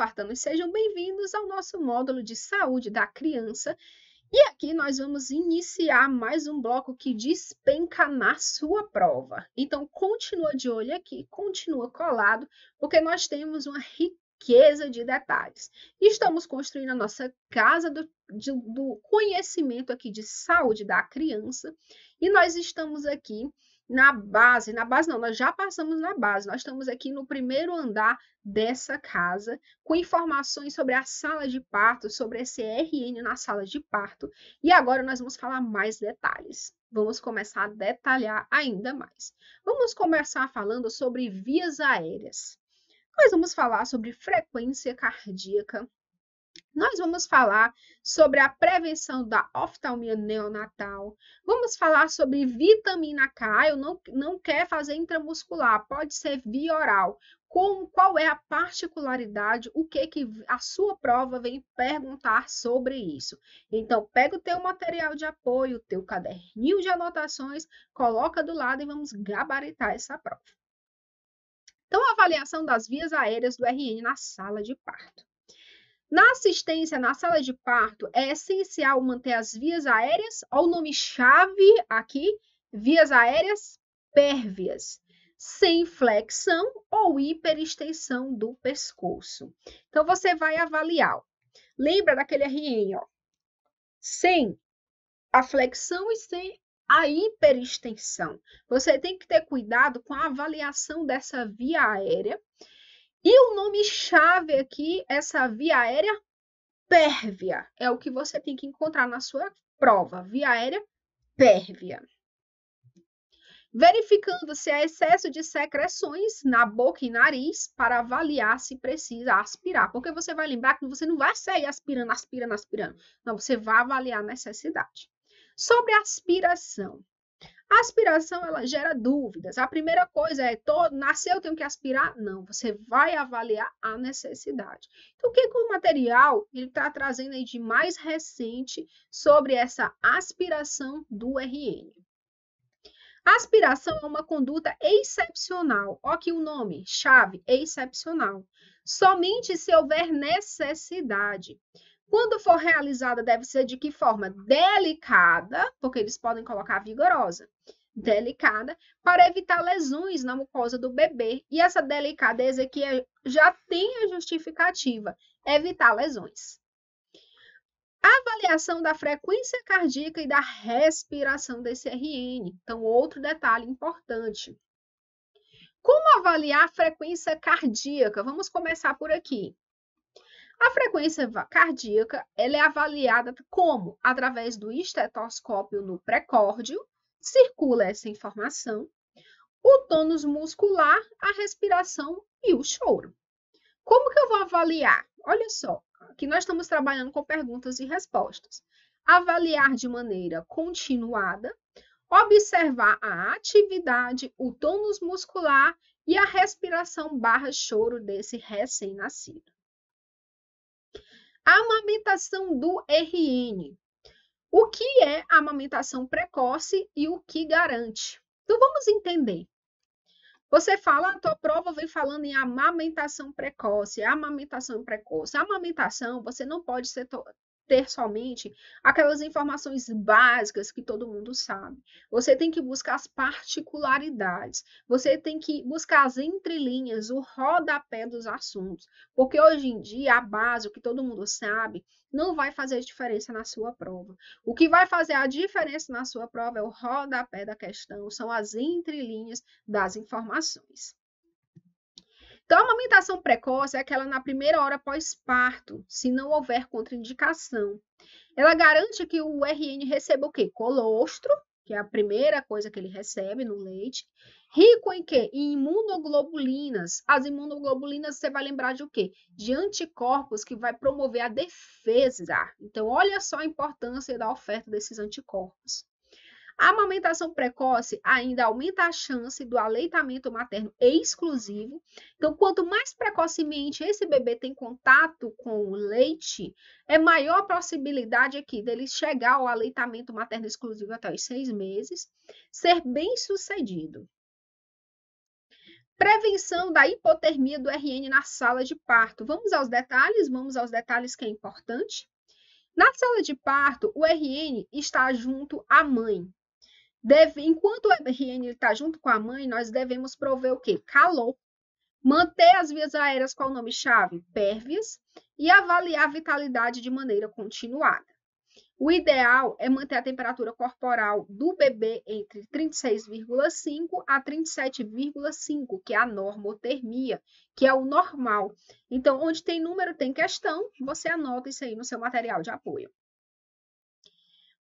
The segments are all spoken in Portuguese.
espartanos, sejam bem-vindos ao nosso módulo de saúde da criança. E aqui nós vamos iniciar mais um bloco que despenca na sua prova. Então, continua de olho aqui, continua colado, porque nós temos uma riqueza de detalhes. Estamos construindo a nossa casa do, de, do conhecimento aqui de saúde da criança, e nós estamos aqui na base, na base não, nós já passamos na base, nós estamos aqui no primeiro andar dessa casa, com informações sobre a sala de parto, sobre esse RN na sala de parto, e agora nós vamos falar mais detalhes. Vamos começar a detalhar ainda mais. Vamos começar falando sobre vias aéreas. Nós vamos falar sobre frequência cardíaca, nós vamos falar sobre a prevenção da oftalmia neonatal. Vamos falar sobre vitamina K. Eu não, não quer fazer intramuscular, pode ser via oral. qual é a particularidade, o que que a sua prova vem perguntar sobre isso. Então, pega o teu material de apoio, o teu caderninho de anotações, coloca do lado e vamos gabaritar essa prova. Então, a avaliação das vias aéreas do RN na sala de parto. Na assistência na sala de parto, é essencial manter as vias aéreas, ou o nome-chave aqui, vias aéreas pérvias, sem flexão ou hiperextensão do pescoço. Então, você vai avaliar. Lembra daquele RN, ó? Sem a flexão e sem a hiperextensão. Você tem que ter cuidado com a avaliação dessa via aérea e o nome-chave aqui, essa via aérea pérvia, é o que você tem que encontrar na sua prova, via aérea pérvia. Verificando se há excesso de secreções na boca e nariz para avaliar se precisa aspirar. Porque você vai lembrar que você não vai sair aspirando, aspirando, aspirando. Não, você vai avaliar a necessidade. Sobre aspiração. A aspiração ela gera dúvidas. A primeira coisa é, nasceu eu tenho que aspirar? Não, você vai avaliar a necessidade. Então, o que, que o material ele está trazendo aí de mais recente sobre essa aspiração do RN? Aspiração é uma conduta excepcional. Olha aqui o nome, chave, excepcional. Somente se houver necessidade. Quando for realizada, deve ser de que forma? Delicada, porque eles podem colocar vigorosa. Delicada, para evitar lesões na mucosa do bebê. E essa delicadeza aqui é, já tem a justificativa: evitar lesões. Avaliação da frequência cardíaca e da respiração desse RN. Então, outro detalhe importante. Como avaliar a frequência cardíaca? Vamos começar por aqui. A frequência cardíaca ela é avaliada como? Através do estetoscópio no precórdio, circula essa informação, o tônus muscular, a respiração e o choro. Como que eu vou avaliar? Olha só, aqui nós estamos trabalhando com perguntas e respostas. Avaliar de maneira continuada, observar a atividade, o tônus muscular e a respiração barra choro desse recém-nascido. Amamentação do RN. O que é amamentação precoce e o que garante? Então vamos entender. Você fala, a tua prova vem falando em amamentação precoce, amamentação precoce. A amamentação, você não pode ser ter somente aquelas informações básicas que todo mundo sabe. Você tem que buscar as particularidades, você tem que buscar as entrelinhas, o rodapé dos assuntos, porque hoje em dia a base, o que todo mundo sabe, não vai fazer diferença na sua prova. O que vai fazer a diferença na sua prova é o rodapé da questão, são as entrelinhas das informações. Então, a amamentação precoce é aquela na primeira hora pós-parto, se não houver contraindicação. Ela garante que o RN receba o quê? Colostro, que é a primeira coisa que ele recebe no leite, rico em quê? Em imunoglobulinas. As imunoglobulinas você vai lembrar de o quê? De anticorpos que vai promover a defesa. Então, olha só a importância da oferta desses anticorpos. A amamentação precoce ainda aumenta a chance do aleitamento materno exclusivo. Então, quanto mais precocemente esse bebê tem contato com o leite, é maior a possibilidade aqui dele chegar ao aleitamento materno exclusivo até os seis meses, ser bem sucedido. Prevenção da hipotermia do RN na sala de parto. Vamos aos detalhes, vamos aos detalhes que é importante. Na sala de parto, o RN está junto à mãe. Deve, enquanto o RN está junto com a mãe, nós devemos prover o quê? Calor. Manter as vias aéreas com o nome-chave pérvias e avaliar a vitalidade de maneira continuada. O ideal é manter a temperatura corporal do bebê entre 36,5 a 37,5, que é a normotermia, que é o normal. Então, onde tem número, tem questão, você anota isso aí no seu material de apoio.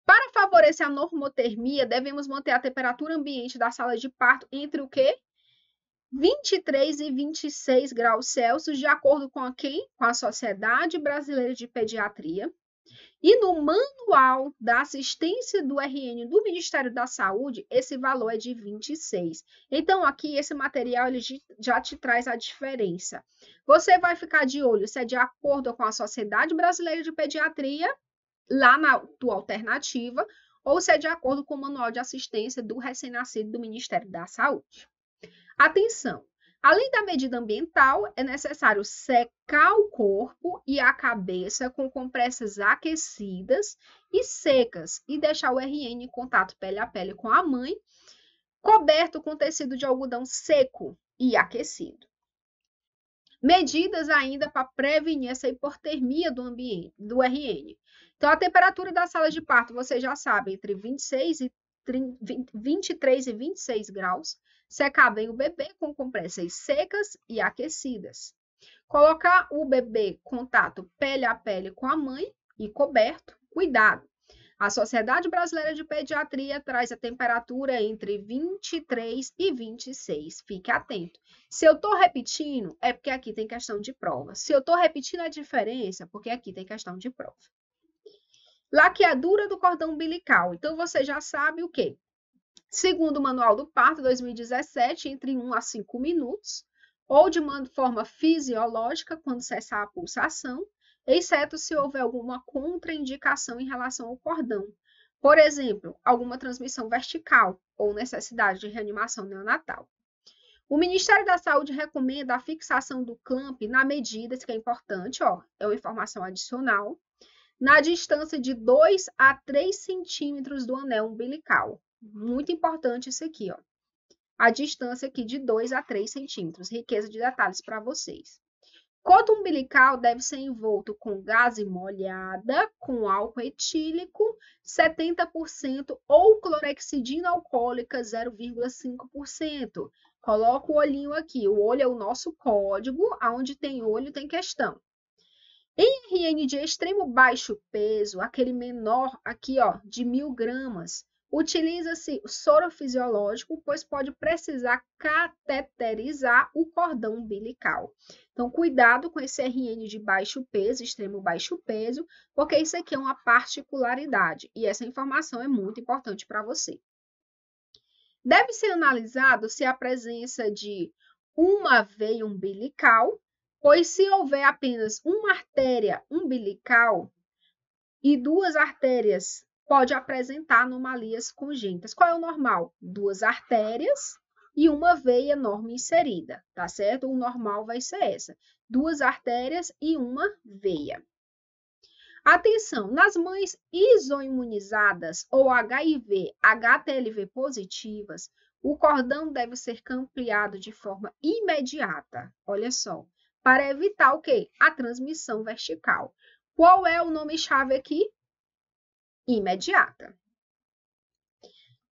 Para favorecer a normotermia, devemos manter a temperatura ambiente da sala de parto entre o quê? 23 e 26 graus Celsius, de acordo com a quem? Com a Sociedade Brasileira de Pediatria. E no manual da assistência do RN do Ministério da Saúde, esse valor é de 26. Então, aqui, esse material ele já te traz a diferença. Você vai ficar de olho se é de acordo com a Sociedade Brasileira de Pediatria lá na tua alternativa, ou se é de acordo com o manual de assistência do recém-nascido do Ministério da Saúde. Atenção! Além da medida ambiental, é necessário secar o corpo e a cabeça com compressas aquecidas e secas e deixar o RN em contato pele a pele com a mãe, coberto com tecido de algodão seco e aquecido medidas ainda para prevenir essa hipotermia do ambiente, do RN. Então, a temperatura da sala de parto, você já sabe, entre 26 e 30, 23 e 26 graus. Secar bem o bebê com compressas secas e aquecidas. Colocar o bebê contato pele a pele com a mãe e coberto. Cuidado, a Sociedade Brasileira de Pediatria traz a temperatura entre 23 e 26. Fique atento. Se eu estou repetindo, é porque aqui tem questão de prova. Se eu estou repetindo a diferença, é porque aqui tem questão de prova. Laqueadura do cordão umbilical. Então, você já sabe o quê? Segundo o Manual do Parto 2017, entre 1 a 5 minutos, ou de uma forma fisiológica, quando cessar a pulsação, exceto se houver alguma contraindicação em relação ao cordão, por exemplo, alguma transmissão vertical ou necessidade de reanimação neonatal. O Ministério da Saúde recomenda a fixação do clamp na medida, isso que é importante, ó, é uma informação adicional, na distância de 2 a 3 centímetros do anel umbilical. Muito importante isso aqui, ó. A distância aqui de 2 a 3 centímetros. Riqueza de detalhes para vocês. Coto umbilical deve ser envolto com gás molhada, com álcool etílico 70% ou clorexidina alcoólica 0,5%. Coloca o olhinho aqui, o olho é o nosso código, aonde tem olho tem questão. Em RN de extremo baixo peso, aquele menor aqui ó, de mil gramas, Utiliza-se assim, soro fisiológico, pois pode precisar cateterizar o cordão umbilical. Então, cuidado com esse RN de baixo peso, extremo baixo peso, porque isso aqui é uma particularidade e essa informação é muito importante para você. Deve ser analisado se a presença de uma veia umbilical, pois se houver apenas uma artéria umbilical e duas artérias pode apresentar anomalias congênitas. Qual é o normal? Duas artérias e uma veia enorme inserida, tá certo? O normal vai ser essa: duas artérias e uma veia. Atenção, nas mães isoimunizadas ou HIV, HTLV positivas, o cordão deve ser campeado de forma imediata, olha só, para evitar o quê? A transmissão vertical. Qual é o nome-chave aqui? imediata.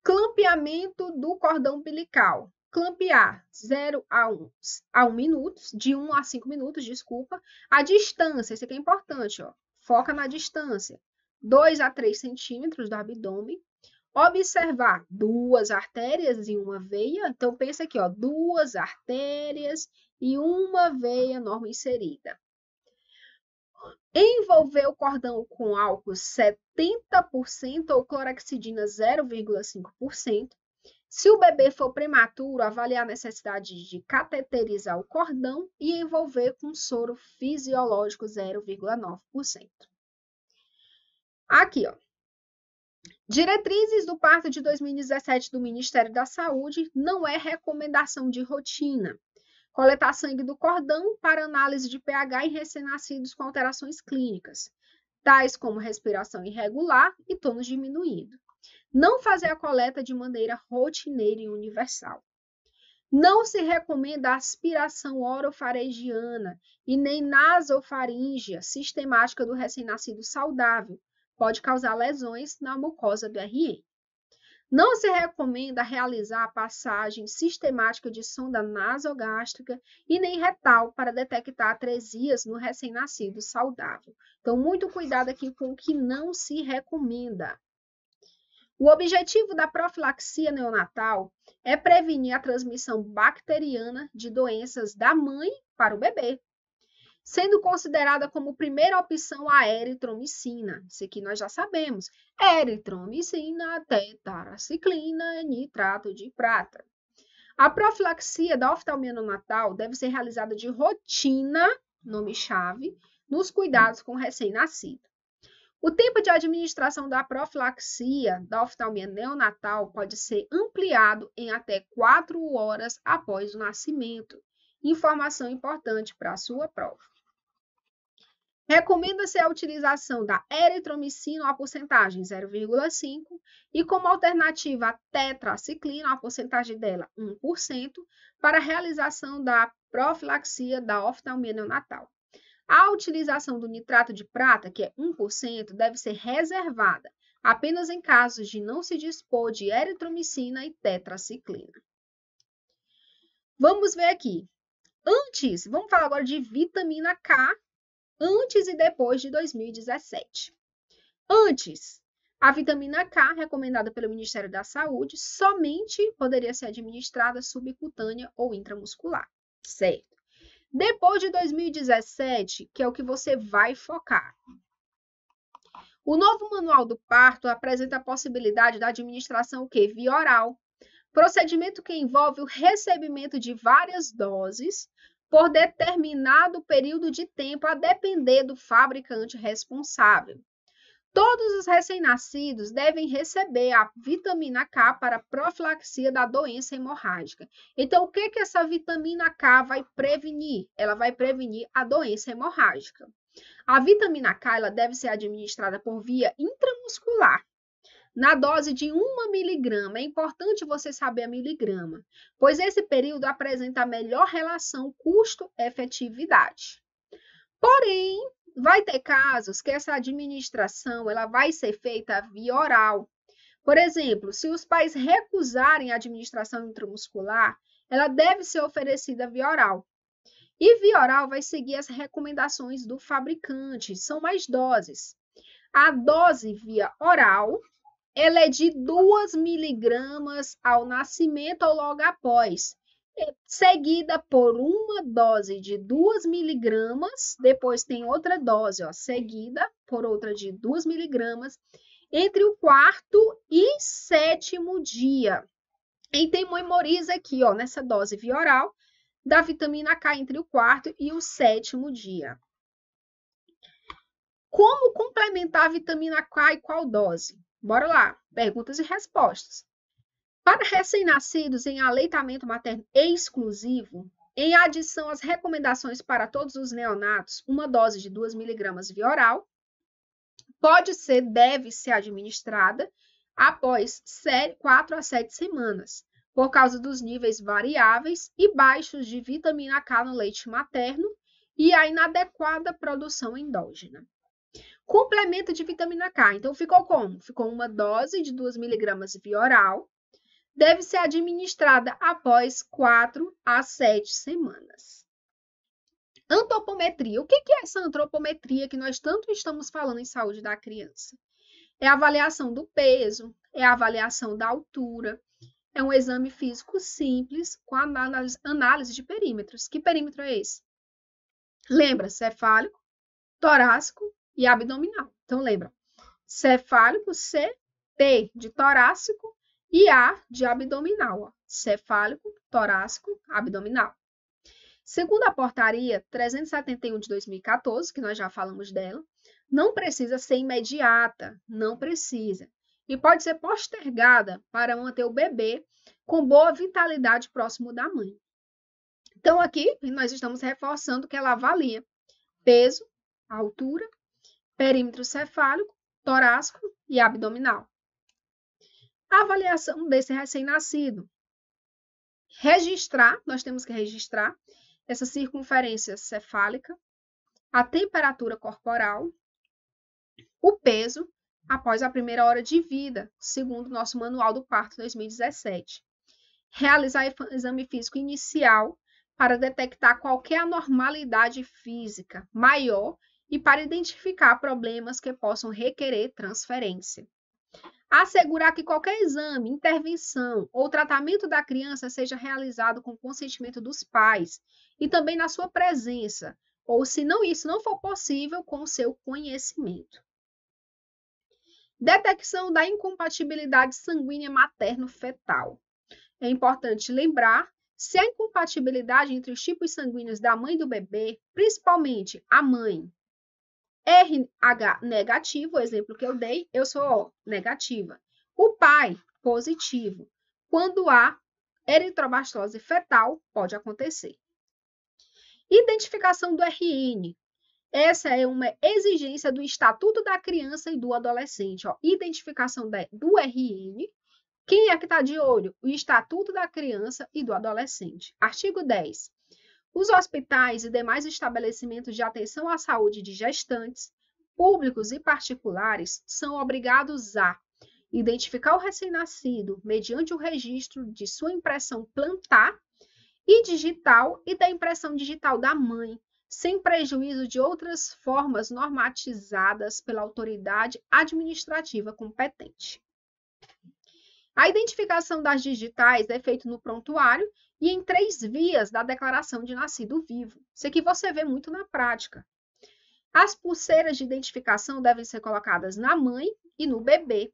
Clampeamento do cordão umbilical. Clampear 0 a 1 um, a 1 um de 1 um a 5 minutos, desculpa. A distância, isso aqui é importante, ó. Foca na distância. 2 a 3 centímetros do abdômen. Observar duas artérias e uma veia. Então, pensa aqui, ó, duas artérias e uma veia norma inserida envolver o cordão com álcool 70% ou clorexidina 0,5%. Se o bebê for prematuro, avaliar a necessidade de cateterizar o cordão e envolver com soro fisiológico 0,9%. Aqui, ó. Diretrizes do parto de 2017 do Ministério da Saúde não é recomendação de rotina, coletar sangue do cordão para análise de pH em recém-nascidos com alterações clínicas, tais como respiração irregular e tônus diminuído. Não fazer a coleta de maneira rotineira e universal. Não se recomenda aspiração orofaringiana e nem nasofaríngea sistemática do recém-nascido saudável. Pode causar lesões na mucosa do RN. Não se recomenda realizar a passagem sistemática de sonda nasogástrica e nem retal para detectar atresias no recém-nascido saudável. Então, muito cuidado aqui com o que não se recomenda. O objetivo da profilaxia neonatal é prevenir a transmissão bacteriana de doenças da mãe para o bebê, sendo considerada como primeira opção a eritromicina. Isso aqui nós já sabemos. Eritromicina, tetraciclina, nitrato de prata. A profilaxia da oftalmia neonatal deve ser realizada de rotina, nome-chave, nos cuidados com recém-nascido. O tempo de administração da profilaxia da oftalmia neonatal pode ser ampliado em até 4 horas após o nascimento. Informação importante para a sua prova. Recomenda-se a utilização da eritromicina a porcentagem 0,5 e como alternativa a tetraciclina a porcentagem dela 1% para a realização da profilaxia da oftalmia neonatal. A utilização do nitrato de prata, que é 1%, deve ser reservada apenas em casos de não se dispor de eritromicina e tetraciclina. Vamos ver aqui. Antes, vamos falar agora de vitamina K, antes e depois de 2017. Antes, a vitamina K, recomendada pelo Ministério da Saúde, somente poderia ser administrada subcutânea ou intramuscular, certo? Depois de 2017, que é o que você vai focar. O novo manual do parto apresenta a possibilidade da administração o quê? via oral, procedimento que envolve o recebimento de várias doses por determinado período de tempo, a depender do fabricante responsável. Todos os recém-nascidos devem receber a vitamina K para profilaxia da doença hemorrágica. Então, o que, que essa vitamina K vai prevenir? Ela vai prevenir a doença hemorrágica. A vitamina K ela deve ser administrada por via intramuscular na dose de 1 miligrama. É importante você saber a miligrama, pois esse período apresenta a melhor relação custo-efetividade. Porém, vai ter casos que essa administração ela vai ser feita via oral. Por exemplo, se os pais recusarem a administração intramuscular, ela deve ser oferecida via oral. E via oral vai seguir as recomendações do fabricante, são mais doses. A dose via oral ela é de 2 miligramas ao nascimento ou logo após, seguida por uma dose de 2 miligramas, depois tem outra dose, ó, seguida por outra de 2 miligramas, entre o quarto e sétimo dia. E tem memoriza aqui, ó, nessa dose via oral, da vitamina K entre o quarto e o sétimo dia suplementar a vitamina K e qual dose? Bora lá, perguntas e respostas. Para recém-nascidos em aleitamento materno exclusivo, em adição às recomendações para todos os neonatos, uma dose de 2 miligramas via oral pode ser, deve ser administrada após 4 a 7 semanas, por causa dos níveis variáveis e baixos de vitamina K no leite materno e a inadequada produção endógena. Complemento de vitamina K. Então, ficou como? Ficou uma dose de 2 miligramas via oral. Deve ser administrada após 4 a 7 semanas. Antropometria. O que é essa antropometria que nós tanto estamos falando em saúde da criança? É a avaliação do peso, é a avaliação da altura, é um exame físico simples com análise de perímetros. Que perímetro é esse? Lembra, cefálico, torácico e abdominal. Então, lembra, cefálico, C, T de torácico e A de abdominal. Ó. Cefálico, torácico, abdominal. Segundo a portaria 371 de 2014, que nós já falamos dela, não precisa ser imediata, não precisa. E pode ser postergada para manter o bebê com boa vitalidade próximo da mãe. Então, aqui nós estamos reforçando que ela avalia peso, altura, perímetro cefálico, torácico e abdominal. A avaliação desse recém-nascido. Registrar, nós temos que registrar essa circunferência cefálica, a temperatura corporal, o peso após a primeira hora de vida, segundo nosso manual do parto 2017. Realizar exame físico inicial para detectar qualquer anormalidade física maior e para identificar problemas que possam requerer transferência. Assegurar que qualquer exame, intervenção ou tratamento da criança seja realizado com consentimento dos pais e também na sua presença, ou se não isso não for possível, com o seu conhecimento. Detecção da incompatibilidade sanguínea materno-fetal. É importante lembrar se a incompatibilidade entre os tipos sanguíneos da mãe e do bebê, principalmente a mãe RH negativo, o exemplo que eu dei, eu sou O negativa. O pai, positivo. Quando há eritrobastose fetal, pode acontecer. Identificação do RN. Essa é uma exigência do Estatuto da Criança e do Adolescente. Ó. Identificação do RN. Quem é que está de olho? O Estatuto da Criança e do Adolescente. Artigo 10. Os hospitais e demais estabelecimentos de atenção à saúde de gestantes, públicos e particulares, são obrigados a identificar o recém-nascido mediante o registro de sua impressão plantar e digital e da impressão digital da mãe, sem prejuízo de outras formas normatizadas pela autoridade administrativa competente. A identificação das digitais é feita no prontuário e em três vias da declaração de nascido vivo. Isso aqui você vê muito na prática. As pulseiras de identificação devem ser colocadas na mãe e no bebê.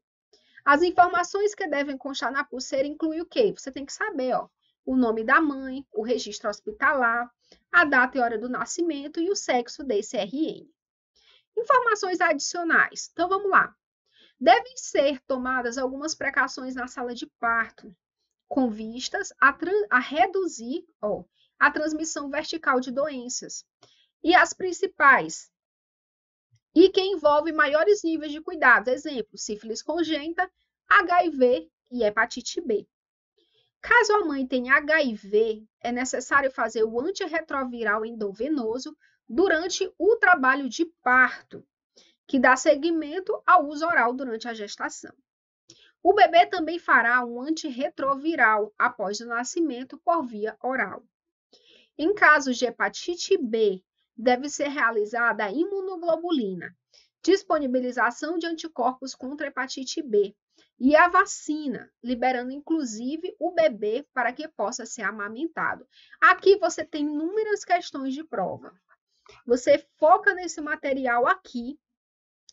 As informações que devem constar na pulseira incluem o quê? Você tem que saber, ó, o nome da mãe, o registro hospitalar, a data e hora do nascimento e o sexo desse RN. Informações adicionais. Então vamos lá. Devem ser tomadas algumas precauções na sala de parto, com vistas a, a reduzir ó, a transmissão vertical de doenças. E as principais e que envolve maiores níveis de cuidados, exemplo, sífilis congênita, HIV e hepatite B. Caso a mãe tenha HIV, é necessário fazer o antirretroviral endovenoso durante o trabalho de parto, que dá seguimento ao uso oral durante a gestação. O bebê também fará um antirretroviral após o nascimento por via oral. Em caso de hepatite B, deve ser realizada a imunoglobulina, disponibilização de anticorpos contra hepatite B e a vacina, liberando inclusive o bebê para que possa ser amamentado. Aqui você tem inúmeras questões de prova. Você foca nesse material aqui,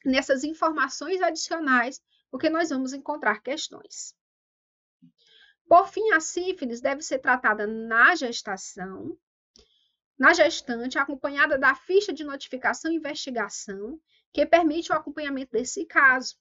nessas informações adicionais porque nós vamos encontrar questões. Por fim, a sífilis deve ser tratada na gestação, na gestante, acompanhada da ficha de notificação e investigação, que permite o acompanhamento desse caso.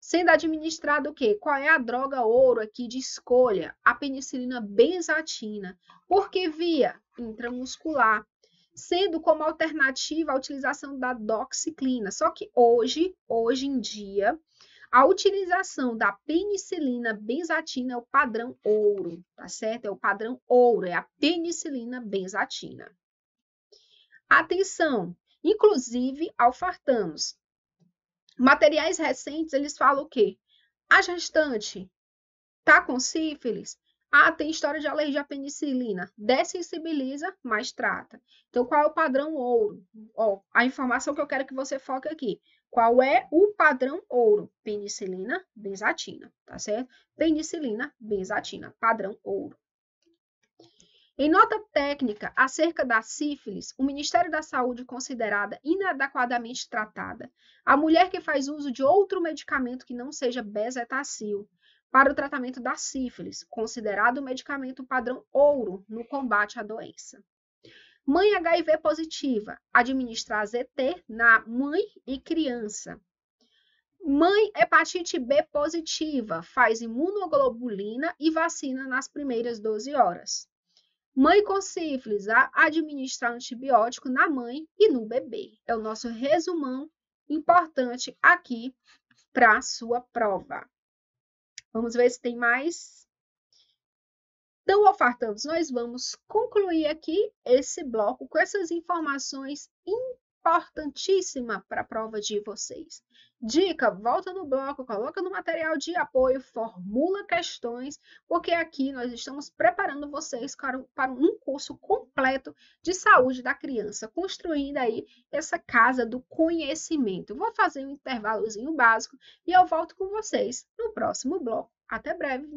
Sendo administrado o quê? Qual é a droga ouro aqui de escolha? A penicilina benzatina, porque via intramuscular, sendo como alternativa a utilização da doxiclina. Só que hoje, hoje em dia, a utilização da penicilina benzatina é o padrão ouro, tá certo? É o padrão ouro, é a penicilina benzatina. Atenção, inclusive alfartanos. Materiais recentes, eles falam o quê? A gestante tá com sífilis? Ah, tem história de alergia à penicilina. Dessensibiliza, mas trata. Então, qual é o padrão ouro? Ó, a informação que eu quero que você foque aqui. Qual é o padrão ouro? Penicilina, benzatina, tá certo? Penicilina, benzatina, padrão ouro. Em nota técnica acerca da sífilis, o Ministério da Saúde considerada inadequadamente tratada a mulher que faz uso de outro medicamento que não seja bezetacil para o tratamento da sífilis, considerado o medicamento padrão ouro no combate à doença. Mãe HIV positiva administra AZT na mãe e criança. Mãe hepatite B positiva faz imunoglobulina e vacina nas primeiras 12 horas. Mãe com sífilis administra antibiótico na mãe e no bebê. É o nosso resumão importante aqui para a sua prova. Vamos ver se tem mais então, Wolfartans, nós vamos concluir aqui esse bloco com essas informações importantíssimas para a prova de vocês. Dica, volta no bloco, coloca no material de apoio, formula questões, porque aqui nós estamos preparando vocês para um curso completo de saúde da criança, construindo aí essa casa do conhecimento. Vou fazer um intervalozinho básico e eu volto com vocês no próximo bloco. Até breve!